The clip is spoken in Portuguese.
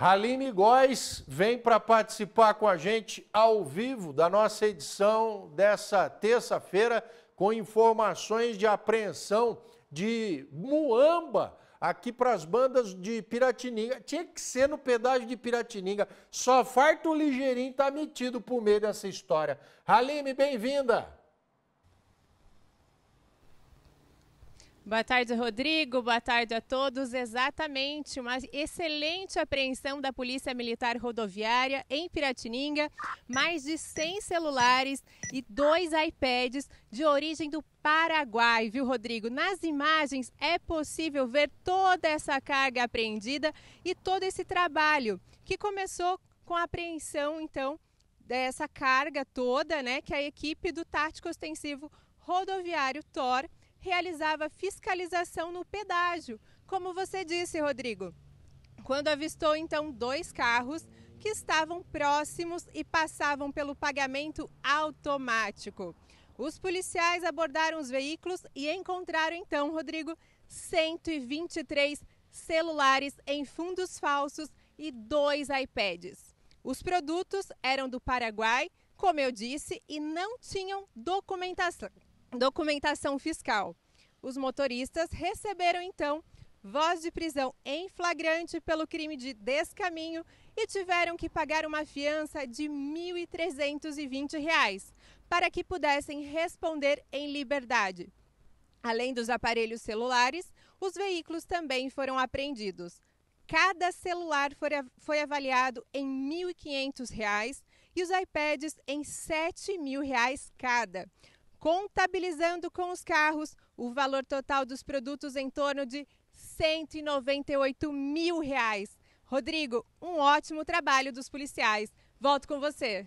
Haline Góes vem para participar com a gente ao vivo da nossa edição dessa terça-feira com informações de apreensão de muamba aqui para as bandas de Piratininga. Tinha que ser no pedágio de Piratininga. Só farto ligeirinho tá metido por meio dessa história. Haline, bem-vinda! Boa tarde, Rodrigo. Boa tarde a todos. Exatamente, uma excelente apreensão da Polícia Militar Rodoviária em Piratininga. Mais de 100 celulares e dois iPads de origem do Paraguai, viu, Rodrigo? Nas imagens é possível ver toda essa carga apreendida e todo esse trabalho que começou com a apreensão, então, dessa carga toda, né, que a equipe do Tático Ostensivo Rodoviário TOR realizava fiscalização no pedágio, como você disse, Rodrigo. Quando avistou então dois carros que estavam próximos e passavam pelo pagamento automático. Os policiais abordaram os veículos e encontraram então, Rodrigo, 123 celulares em fundos falsos e dois iPads. Os produtos eram do Paraguai, como eu disse, e não tinham documentação documentação fiscal. Os motoristas receberam então voz de prisão em flagrante pelo crime de descaminho e tiveram que pagar uma fiança de R$ 1.320 para que pudessem responder em liberdade. Além dos aparelhos celulares, os veículos também foram apreendidos. Cada celular foi avaliado em R$ 1.500 e os iPads em R$ 7.000 cada contabilizando com os carros o valor total dos produtos em torno de 198 mil reais. Rodrigo, um ótimo trabalho dos policiais. Volto com você.